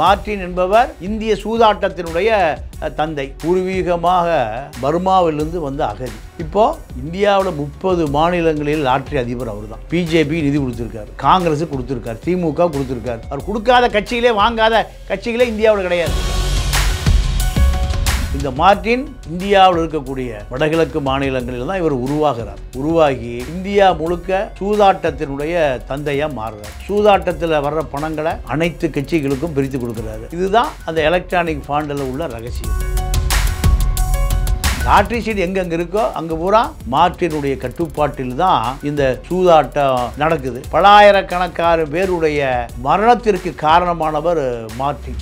Martin என்பவர் இந்திய சூதாட்டத்தினுடைய தந்தை பூர்வீகமாக பர்மாவிலிருந்து வந்த அகதி இப்போ இந்தியாவில் முப்பது மாநிலங்களில் ஆட்சி அதிபர் அவர் தான் பிஜேபி நிதி கொடுத்துருக்காரு காங்கிரஸ் கொடுத்துருக்காரு திமுக கொடுத்துருக்காரு அவர் கொடுக்காத கட்சிகளே வாங்காத கட்சிகளே இந்தியாவில் கிடையாது இந்த மார்டின் இந்தியாவில் இருக்கக்கூடிய வடகிழக்கு மாநிலங்களில் தான் இவர் உருவாகிறார் உருவாகி இந்தியா முழுக்க சூதாட்டத்தினுடைய தந்தையா மாறுறார் சூதாட்டத்தில் வர்ற பணங்களை அனைத்து கட்சிகளுக்கும் பிரித்து கொடுக்குறாரு இதுதான் அந்த எலக்ட்ரானிக் ஃபாண்டில் உள்ள ரகசியம் லாட்ரி சீட் எங்கெங்க இருக்கோ அங்க பூரா மார்டினுடைய கட்டுப்பாட்டில் தான் இந்த சூதாட்டம் நடக்குது பல ஆயிரக்கணக்கான பேருடைய மரணத்திற்கு காரணமானவர் மார்டின்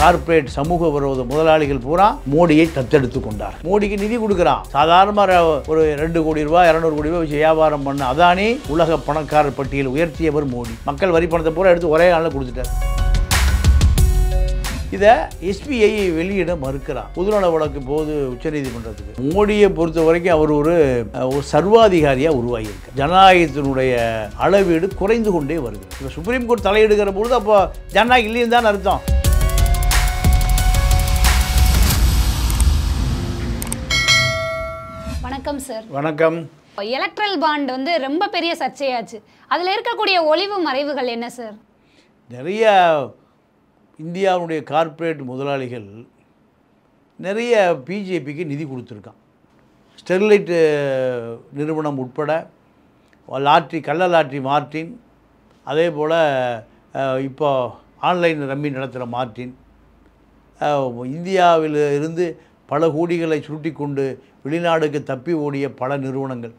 கார்ப்பரேட் சமூக விரோத முதலாளிகள் பூரா மோடியை தத்தெடுத்து கொண்டார் மோடிக்கு நிதி கொடுக்குறான் சாதாரணமாக ஒரு ரெண்டு கோடி ரூபாய் இரநூறு கோடி ரூபாய் வச்சு வியாபாரம் பண்ண அதானி உலக பணக்காரர் பட்டியல் உயர்த்தியவர் மோடி மக்கள் வரி பணத்தை பூரா எடுத்து ஒரே நாளில் கொடுத்துட்டார் இதை எஸ்பிஐ வெளியிட மறுக்கிறார் பொதுநல வழக்கு போது உச்சநீதிமன்றத்துக்கு மோடியை பொறுத்த வரைக்கும் அவர் ஒரு ஒரு சர்வாதிகாரியாக உருவாகியிருக்கு ஜனநாயகத்தினுடைய அளவீடு குறைந்து கொண்டே வருகிறார் இப்போ சுப்ரீம் கோர்ட் தலையிடுகிற பொழுது அப்போ ஜனநாயகம் இல்லைன்னு தான் அர்த்தம் வணக்கம் சார் வணக்கம் எலக்ட்ரல் பாண்ட் வந்து ரொம்ப பெரிய சர்ச்சையாச்சு அதில் இருக்கக்கூடிய ஒளிவு மறைவுகள் என்ன சார் நிறைய இந்தியாவுடைய கார்ப்பரேட் முதலாளிகள் நிறைய பிஜேபிக்கு நிதி கொடுத்துருக்கான் ஸ்டெர்லைட்டு நிறுவனம் உட்பட லாட்ரி கள்ள லாட்ரி மார்டின் அதே போல் இப்போ ஆன்லைன் ரம்மி நடத்துகிற மார்டின் இந்தியாவில் இருந்து பல கோடிகளை சுருட்டி கொண்டு வெளிநாடுக்கு தப்பி ஓடிய பல நிறுவனங்கள்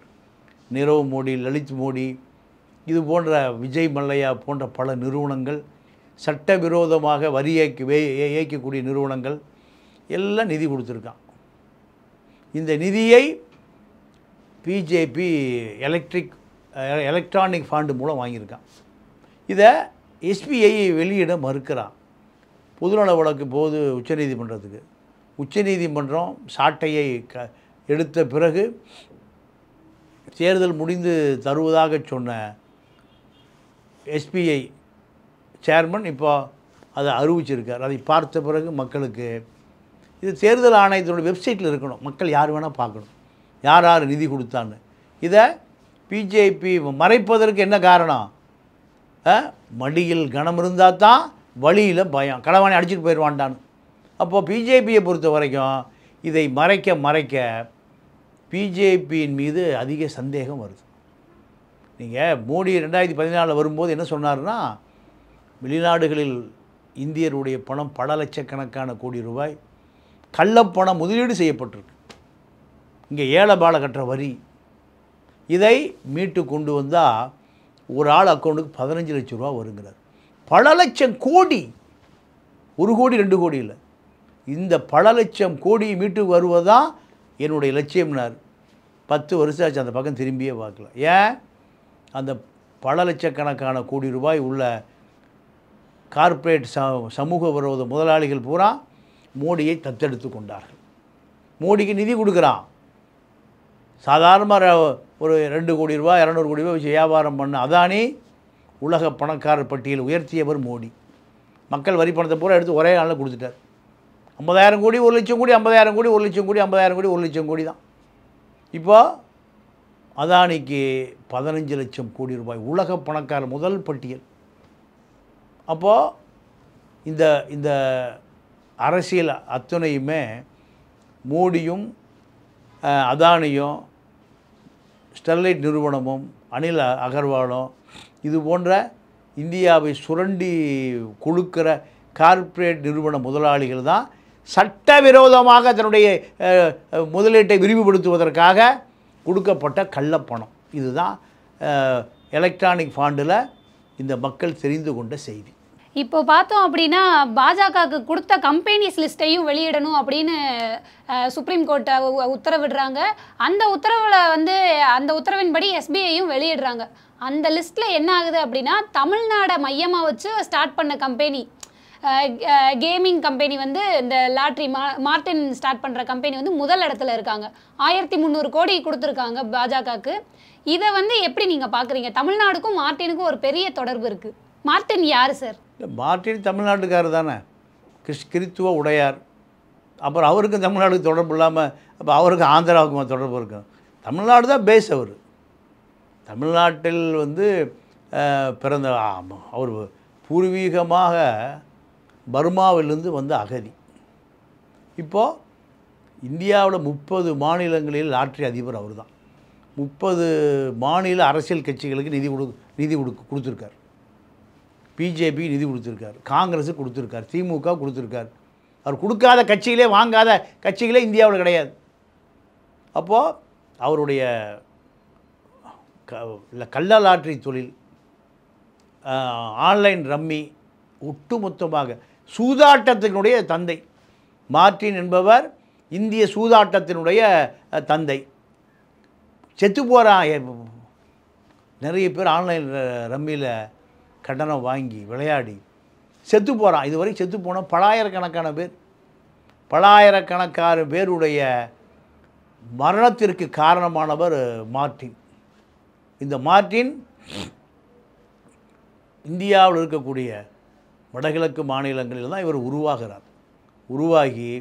நிரவ் மோடி லலித் மோடி இது போன்ற விஜய் மல்லையா போன்ற பல நிறுவனங்கள் சட்டவிரோதமாக வரி இயக்கி இயக்கக்கூடிய நிறுவனங்கள் எல்லாம் நிதி கொடுத்துருக்கான் இந்த நிதியை பிஜேபி எலக்ட்ரிக் எலக்ட்ரானிக் ஃபாண்டு மூலம் வாங்கியிருக்கான் இதை எஸ்பிஐ வெளியிட மறுக்கிறான் பொதுநல வழக்கு போது உச்சநீதிமன்றத்துக்கு உச்சநீதிமன்றம் சாட்டையை க எடுத்த பிறகு தேர்தல் முடிந்து தருவதாக சொன்ன எஸ்பிஐ சேர்மன் இப்போ அதை அறிவிச்சிருக்கார் அதை பார்த்த பிறகு மக்களுக்கு இது தேர்தல் ஆணையத்தினுடைய வெப்சைட்டில் இருக்கணும் மக்கள் யார் வேணால் பார்க்கணும் யார் யார் நிதி கொடுத்தான்னு இதை பிஜேபி மறைப்பதற்கு என்ன காரணம் மடியில் கனம் இருந்தால் தான் வழியில் பயம் கடவானை அடிச்சுட்டு போயிடுவான்டான்னு அப்போது பிஜேபியை பொறுத்த வரைக்கும் இதை மறைக்க மறைக்க பிஜேபியின் மீது அதிக சந்தேகம் வருது நீங்கள் மோடி ரெண்டாயிரத்தி பதினாலில் வரும்போது என்ன சொன்னார்னா வெளிநாடுகளில் இந்தியருடைய பணம் பல லட்சக்கணக்கான கோடி ரூபாய் கள்ளப்பணம் முதலீடு செய்யப்பட்டிருக்கு இங்கே ஏழை கட்டுற வரி இதை மீட்டு கொண்டு வந்தால் ஒரு ஆள் அக்கௌண்ட்டுக்கு பதினஞ்சு லட்ச ரூபா வருங்கிறார் பல லட்சம் கோடி ஒரு கோடி ரெண்டு கோடி இல்லை இந்த பல லட்சம் கோடி மீட்டு வருவதான் என்னுடைய லட்சியம்னார் பத்து வருஷம் ஆச்சு அந்த பக்கம் திரும்பியே பார்க்கல ஏன் அந்த பல லட்சக்கணக்கான கோடி ரூபாய் உள்ள கார்ப்பரேட் ச சமூக விரோத முதலாளிகள் பூரா மோடியை தத்தெடுத்து கொண்டார்கள் மோடிக்கு நிதி கொடுக்குறான் சாதாரணமாக ஒரு ரெண்டு கோடி ரூபா இரநூறு கோடி ரூபாய் வச்சு வியாபாரம் பண்ண அதானி உலக பணக்காரர் பட்டியல் உயர்த்தியவர் மோடி மக்கள் வரி பணத்தை பூரா எடுத்து ஒரே நாளில் கொடுத்துட்டார் ஐம்பதாயிரம் கோடி ஒரு லட்சம் கோடி ஐம்பதாயிரம் கோடி ஒரு லட்சம் கோடி ஐம்பதாயிரம் கோடி ஒரு லட்சம் கோடி தான் இப்போது அதானிக்கு பதினஞ்சு லட்சம் கோடி ரூபாய் உலக பணக்கார முதல் பட்டியல் அப்போது இந்த இந்த அரசியல் அத்தனையுமே மோடியும் அதானியும் ஸ்டெர்லைட் நிறுவனமும் அனில் அகர்வாலும் இது போன்ற இந்தியாவை சுரண்டி கொழுக்கிற கார்ப்பரேட் நிறுவன முதலாளிகள் தான் சட்டவிரோதமாக தன்னுடைய முதலீட்டை விரிவுபடுத்துவதற்காக கொடுக்கப்பட்ட கள்ளப்பணம் இதுதான் எலக்ட்ரானிக் ஃபாண்டில் இந்த மக்கள் தெரிந்து கொண்ட செய்தி இப்போ பார்த்தோம் அப்படின்னா பாஜகவுக்கு கொடுத்த கம்பெனிஸ் லிஸ்ட்டையும் வெளியிடணும் அப்படின்னு சுப்ரீம் கோர்ட்டை உத்தரவிடுறாங்க அந்த உத்தரவில் வந்து அந்த உத்தரவின்படி எஸ்பிஐயும் வெளியிடுறாங்க அந்த லிஸ்ட்டில் என்ன ஆகுது அப்படின்னா தமிழ்நாடை மையமாக வச்சு ஸ்டார்ட் பண்ண கம்பெனி கேமிங் கம்பெனி வந்து இந்த லாட்ரி மா மார்டின் ஸ்டார்ட் பண்ணுற கம்பெனி வந்து முதல் இடத்துல இருக்காங்க ஆயிரத்தி முந்நூறு கோடி கொடுத்துருக்காங்க பாஜகவுக்கு இதை வந்து எப்படி நீங்கள் பார்க்குறீங்க தமிழ்நாடுக்கும் மார்டினுக்கும் ஒரு பெரிய தொடர்பு இருக்குது மார்டின் யார் சார் மார்டின் தமிழ்நாட்டுக்காரர் தானே கிறிஸ் கிறித்துவ உடையார் அப்புறம் அவருக்கும் தமிழ்நாடுக்கு தொடர்பு இல்லாமல் அப்போ அவருக்கு ஆந்திராவுக்கும் தொடர்பு இருக்கும் தமிழ்நாடு தான் பேஸ் அவர் தமிழ்நாட்டில் வந்து பிறந்த அவர் பூர்வீகமாக பர்மாவிலிருந்து வந்த அகதி இப்போது இந்தியாவில் முப்பது மாநிலங்களில் ஆற்றிய அதிபர் அவர் தான் முப்பது மாநில அரசியல் கட்சிகளுக்கு நிதி கொடு நிதி கொடு கொடுத்துருக்கார் பிஜேபி நிதி கொடுத்துருக்கார் காங்கிரஸு கொடுத்துருக்கார் திமுக கொடுத்துருக்கார் அவர் கொடுக்காத கட்சிகளே வாங்காத கட்சிகளே இந்தியாவில் கிடையாது அப்போது அவருடைய க கள்ள லாட்ரி தொழில் ஆன்லைன் ரம்மி ஒட்டுமொத்தமாக சூதாட்டத்தினுடைய தந்தை மார்டின் என்பவர் இந்திய சூதாட்டத்தினுடைய தந்தை செத்து போகிறான் நிறைய பேர் ஆன்லைன் ரம்மியில் கடனம் வாங்கி விளையாடி செத்து போகிறான் இதுவரை செத்து போன பலாயிரக்கணக்கான பேர் பலாயிரக்கணக்கான பேருடைய மரணத்திற்கு காரணமானவர் மார்டின் இந்த மார்டின் இந்தியாவில் இருக்கக்கூடிய வடகிழக்கு மாநிலங்களில் தான் இவர் உருவாகிறார் உருவாகி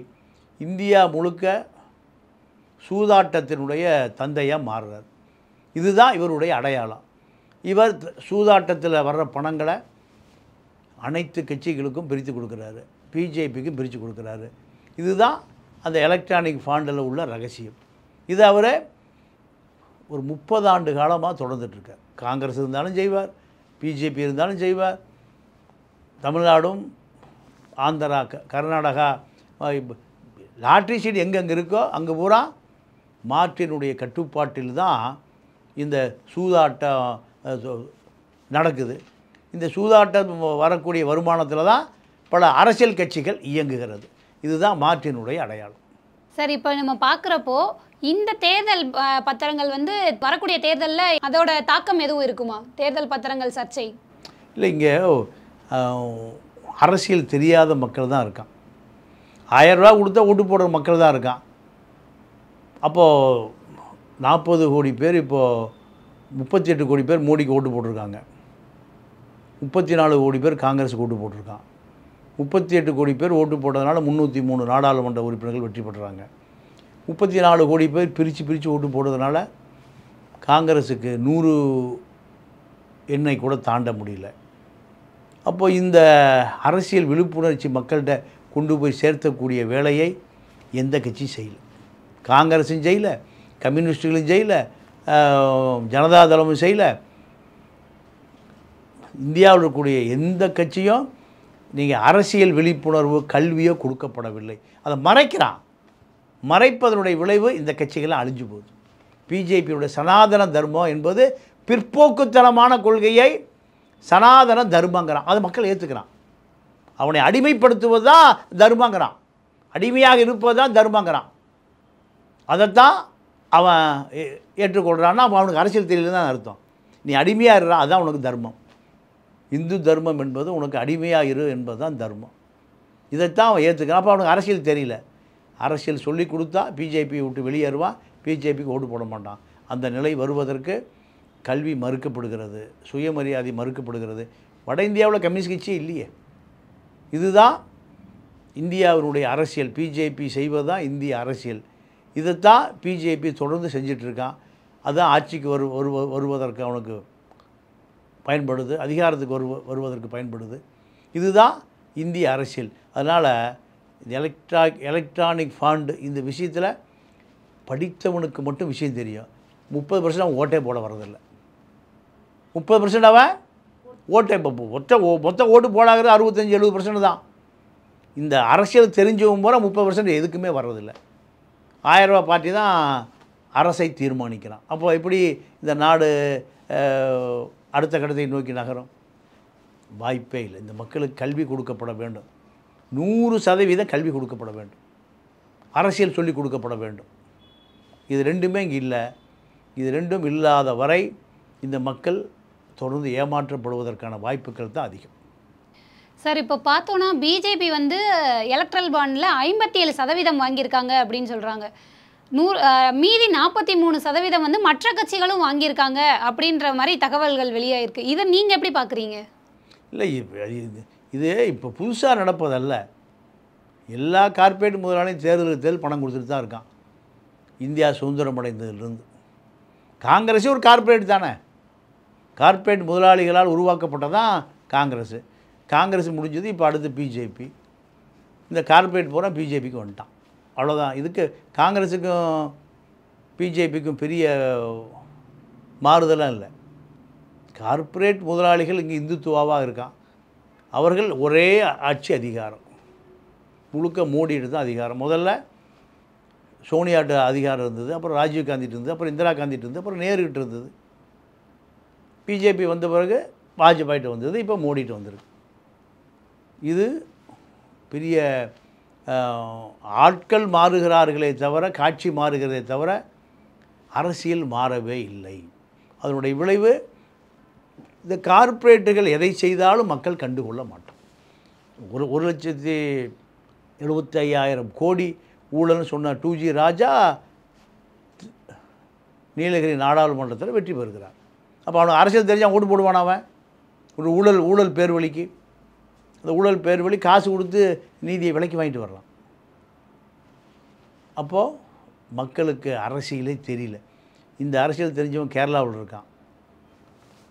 இந்தியா முழுக்க சூதாட்டத்தினுடைய தந்தையாக மாறுறார் இதுதான் இவருடைய அடையாளம் இவர் சூதாட்டத்தில் வர்ற பணங்களை அனைத்து கட்சிகளுக்கும் பிரித்து கொடுக்குறாரு பிஜேபிக்கும் பிரித்து கொடுக்குறாரு இதுதான் அந்த எலக்ட்ரானிக் ஃபாண்டில் உள்ள ரகசியம் இது அவர் ஒரு முப்பது ஆண்டு காலமாக தொடர்ந்துட்டுருக்கார் காங்கிரஸ் இருந்தாலும் செய்வார் பிஜேபி இருந்தாலும் செய்வார் தமிழ்நாடும் ஆந்திரா கர்நாடகா லாட்ரி சீட் எங்கெங்கே இருக்கோ அங்கே பூரா மாற்றினுடைய கட்டுப்பாட்டில் தான் இந்த சூதாட்டம் நடக்குது இந்த சூதாட்டம் வரக்கூடிய வருமானத்தில் தான் பல அரசியல் கட்சிகள் இயங்குகிறது இதுதான் மாற்றினுடைய அடையாளம் சார் இப்போ நம்ம பார்க்குறப்போ இந்த தேர்தல் பத்திரங்கள் வந்து வரக்கூடிய தேர்தலில் அதோட தாக்கம் எதுவும் இருக்குமா தேர்தல் பத்திரங்கள் சர்ச்சை இல்லை இங்கே அரசியல் தெரியாத மக்கள் தான் இருக்கான் ரூபா கொடுத்தா ஓட்டு போடுற மக்கள் தான் இருக்கான் அப்போது நாற்பது கோடி பேர் இப்போது முப்பத்தி எட்டு கோடி பேர் மோடிக்கு ஓட்டு போட்டிருக்காங்க முப்பத்தி நாலு கோடி பேர் காங்கிரஸுக்கு ஓட்டு போட்டிருக்கான் முப்பத்தி எட்டு கோடி பேர் ஓட்டு போட்டதுனால முந்நூற்றி மூணு நாடாளுமன்ற உறுப்பினர்கள் வெற்றி பெற்றுறாங்க முப்பத்தி நாலு கோடி பேர் பிரித்து பிரித்து ஓட்டு போடுறதுனால காங்கிரஸுக்கு நூறு எண்ணை கூட தாண்ட முடியல அப்போது இந்த அரசியல் விழிப்புணர்ச்சி மக்கள்கிட்ட கொண்டு போய் சேர்த்தக்கூடிய வேலையை எந்த கட்சியும் செய்யலை காங்கிரஸும் செய்யலை கம்யூனிஸ்டுகளும் செய்யலை ஜனதாதளமும் செய்யலை இந்தியாவில் இருக்கக்கூடிய எந்த கட்சியும் நீங்கள் அரசியல் விழிப்புணர்வு கல்வியோ கொடுக்கப்படவில்லை அதை மறைக்கிறான் மறைப்பதனுடைய விளைவு இந்த கட்சிகள் அழிஞ்சு போகுது பிஜேபியுடைய சனாதன தர்மம் என்பது பிற்போக்குத்தனமான கொள்கையை சனாதன தர்மங்கிறான் அதை மக்கள் ஏற்றுக்கிறான் அவனை அடிமைப்படுத்துவது தான் தர்மங்கிறான் அடிமையாக இருப்பது தான் தர்மங்கிறான் அதைத்தான் அவன் ஏற்றுக்கொள்கிறான்னா அவனுக்கு அரசியல் தெரியல தான் அர்த்தம் நீ அடிமையாக இருறா அதுதான் உனக்கு தர்மம் இந்து தர்மம் என்பது உனக்கு அடிமையாக இரு என்பது தான் தர்மம் இதைத்தான் அவன் ஏற்றுக்கிறான் அப்போ அவனுக்கு அரசியல் தெரியல அரசியல் சொல்லி கொடுத்தா பிஜேபி விட்டு வெளியேறுவான் பிஜேபிக்கு ஓட்டு போட மாட்டான் அந்த நிலை வருவதற்கு கல்வி மறுக்கப்படுகிறது சுயமரியாதை மறுக்கப்படுகிறது வட இந்தியாவில் கம்யூனிஸ்ட் கட்சி இல்லையே இதுதான் இந்தியாவினுடைய அரசியல் பிஜேபி செய்வது தான் இந்திய அரசியல் இதைத்தான் பிஜேபி தொடர்ந்து செஞ்சிட்ருக்கான் அதுதான் ஆட்சிக்கு வரு வரு வருவதற்கு அவனுக்கு பயன்படுது அதிகாரத்துக்கு வரு வருவதற்கு பயன்படுது இதுதான் இந்திய அரசியல் அதனால் எலக்ட்ரா எலக்ட்ரானிக் ஃபாண்டு இந்த விஷயத்தில் படித்தவனுக்கு மட்டும் விஷயம் தெரியும் முப்பது பர்சன்ட் அவன் ஓட்டே போட வரதில்லை முப்பது பர்சன்ட் அவன் ஓட்டை இப்போ மொத்த மொத்த ஓட்டு போடாகிறது அறுபத்தஞ்சி எழுபது பர்சன்ட் தான் இந்த அரசியல் தெரிஞ்சவங்க போகிற முப்பது பர்சன்ட் எதுக்குமே வர்றதில்லை ஆயரூபா பார்ட்டி தான் அரசை தீர்மானிக்கிறான் அப்போ எப்படி இந்த நாடு அடுத்த கட்டத்தை நோக்கி நகரும் வாய்ப்பே இல்லை இந்த மக்களுக்கு கல்வி கொடுக்கப்பட வேண்டும் நூறு சதவீதம் கல்வி கொடுக்கப்பட வேண்டும் அரசியல் சொல்லி கொடுக்கப்பட வேண்டும் இது ரெண்டுமே இங்கே இல்லை இது ரெண்டும் இல்லாத வரை இந்த மக்கள் தொடர்ந்து ஏமாற்றப்படுவதற்கான வாய்ப்புகள் தான் அதிகம் சார் இப்போ பார்த்தோன்னா பிஜேபி வந்து எலக்ட்ரல் பாண்டில் ஐம்பத்தி ஏழு சதவீதம் வாங்கியிருக்காங்க அப்படின்னு சொல்கிறாங்க நூறு மீதி நாற்பத்தி மூணு சதவீதம் வந்து மற்ற கட்சிகளும் வாங்கியிருக்காங்க அப்படின்ற மாதிரி தகவல்கள் வெளியாகிருக்கு இதை நீங்கள் எப்படி பார்க்குறீங்க இல்லை இது இது இப்போ புதுசாக நடப்பதல்ல எல்லா கார்ப்பரேட் முதலாளியும் தேர்தலுக்கு தேர்தல் பணம் கொடுத்துட்டு தான் இருக்கான் இந்தியா சுதந்திரம் அடைந்ததுலேருந்து காங்கிரஸே ஒரு கார்ப்பரேட் தானே கார்ப்பரேட் முதலாளிகளால் உருவாக்கப்பட்டதான் காங்கிரஸ் காங்கிரஸ் முடிஞ்சது இப்போ அடுத்து பிஜேபி இந்த கார்ப்பரேட் பூரா பிஜேபிக்கு வந்துட்டான் அவ்வளோதான் இதுக்கு காங்கிரஸுக்கும் பிஜேபிக்கும் பெரிய மாறுதலாம் இல்லை கார்ப்பரேட் முதலாளிகள் இங்கே இந்துத்துவாவாக இருக்கான் அவர்கள் ஒரே ஆட்சி அதிகாரம் முழுக்க மோடிட்டு தான் அதிகாரம் முதல்ல சோனியாட்டு அதிகாரம் இருந்தது அப்புறம் ராஜீவ் இருந்தது அப்புறம் இந்திரா காந்திட்டு இருந்தது அப்புறம் நேருகிட்டு இருந்தது பிஜேபி வந்த பிறகு வாஜ்பாய்ட்டு வந்தது இப்போ மோடிட்டு வந்திருக்கு இது பெரிய ஆட்கள் மாறுகிறார்களே தவிர காட்சி மாறுகிறதே தவிர அரசியல் மாறவே இல்லை அதனுடைய விளைவு இந்த கார்ப்பரேட்டுகள் எதை செய்தாலும் மக்கள் கண்டுகொள்ள மாட்டோம் ஒரு ஒரு லட்சத்தி எழுபத்தையாயிரம் கோடி ஊழல்னு சொன்ன டூஜி ராஜா நீலகிரி நாடாளுமன்றத்தில் வெற்றி பெறுகிறார் அப்போ அவனுக்கு அரசியல் தெரிஞ்சால் ஓட்டு போடுவான் அவன் ஒரு ஊழல் ஊழல் பேர் வழிக்கு அந்த ஊழல் பேர் வழி காசு கொடுத்து நீதியை விலைக்கு வாங்கிட்டு வரலாம் அப்போது மக்களுக்கு அரசியலே தெரியல இந்த அரசியல் தெரிஞ்சவன் கேரளாவில் இருக்கான்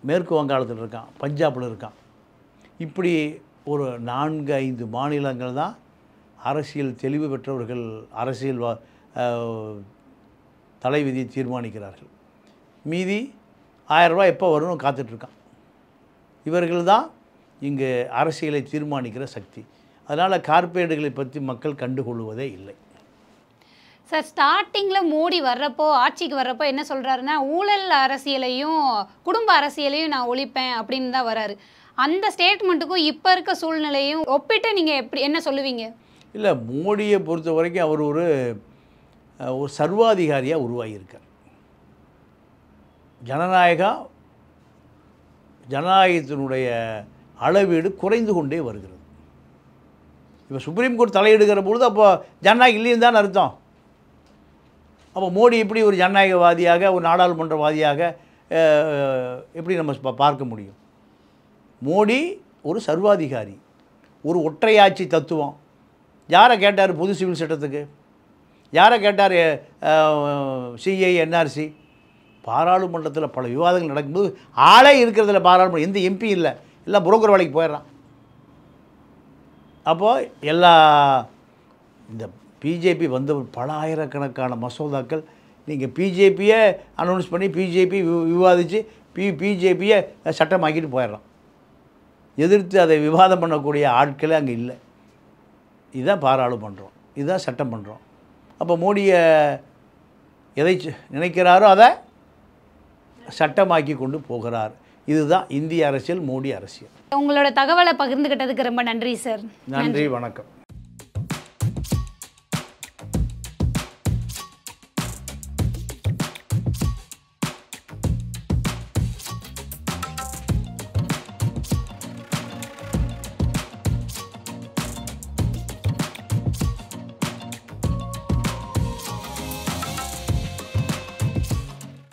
மேற்கு வங்காளத்தில் இருக்கான் பஞ்சாபில் இருக்கான் இப்படி ஒரு நான்கு ஐந்து மாநிலங்கள் தான் அரசியல் தெளிவு பெற்றவர்கள் அரசியல் தலைவிதியை தீர்மானிக்கிறார்கள் மீதி ஆயரூபா எப்போ வரும்னு காத்துட்ருக்கான் இவர்கள் தான் இங்கு அரசியலை தீர்மானிக்கிற சக்தி அதனால் கார்பரேட்டுகளை பற்றி மக்கள் கண்டுகொள்வதே இல்லை சார் ஸ்டார்டிங்கில் மோடி வர்றப்போ ஆட்சிக்கு வர்றப்போ என்ன சொல்கிறாருன்னா ஊழல் அரசியலையும் குடும்ப அரசியலையும் நான் ஒழிப்பேன் அப்படின்னு தான் வராரு அந்த ஸ்டேட்மெண்ட்டுக்கும் இப்போ இருக்க சூழ்நிலையும் ஒப்பிட்டு நீங்கள் எப்படி என்ன சொல்லுவீங்க இல்லை மோடியை பொறுத்த வரைக்கும் அவர் ஒரு ஒரு சர்வாதிகாரியாக உருவாகியிருக்கார் ஜனநாயகம் ஜனநாயகத்தினுடைய அளவீடு குறைந்து கொண்டே வருகிறது இப்போ சுப்ரீம் கோர்ட் தலையிடுகிற பொழுது அப்போ ஜனநாயகம் இல்லைன்னு தான் அர்த்தம் அப்போ மோடி எப்படி ஒரு ஜனநாயகவாதியாக ஒரு நாடாளுமன்றவாதியாக எப்படி நம்ம பார்க்க முடியும் மோடி ஒரு சர்வாதிகாரி ஒரு ஒற்றையாட்சி தத்துவம் யாரை கேட்டார் பொது சிவில் சட்டத்துக்கு யாரை கேட்டார் சிஐ என்ஆர்சி பாராளுமன்றத்தில் பல விவாதங்கள் நடக்கும்போது ஆளே இருக்கிறதில் பாராளுமன்றம் எந்த எம்பி இல்லை எல்லாம் புரோக்கர் வேலைக்கு போயிடுறான் அப்போது எல்லா இந்த பிஜேபி வந்த பல ஆயிரக்கணக்கான மசோதாக்கள் நீங்கள் பிஜேபியை அனௌன்ஸ் பண்ணி பிஜேபி விவாதித்து பி பிஜேபியை சட்டமாக்கிட்டு போயிடலாம் எதிர்த்து அதை விவாதம் பண்ணக்கூடிய ஆட்களே அங்கே இல்லை இதுதான் பாராளுமன்றம் இதுதான் சட்டம் பண்ணுறோம் அப்போ மோடியை எதை நினைக்கிறாரோ அதை சட்டமாக்கி கொண்டு போகிறார் இதுதான் இந்திய அரசியல் மோடி அரசியல் உங்களோட தகவலை பகிர்ந்துகிட்டதுக்கு ரொம்ப நன்றி சார் நன்றி வணக்கம்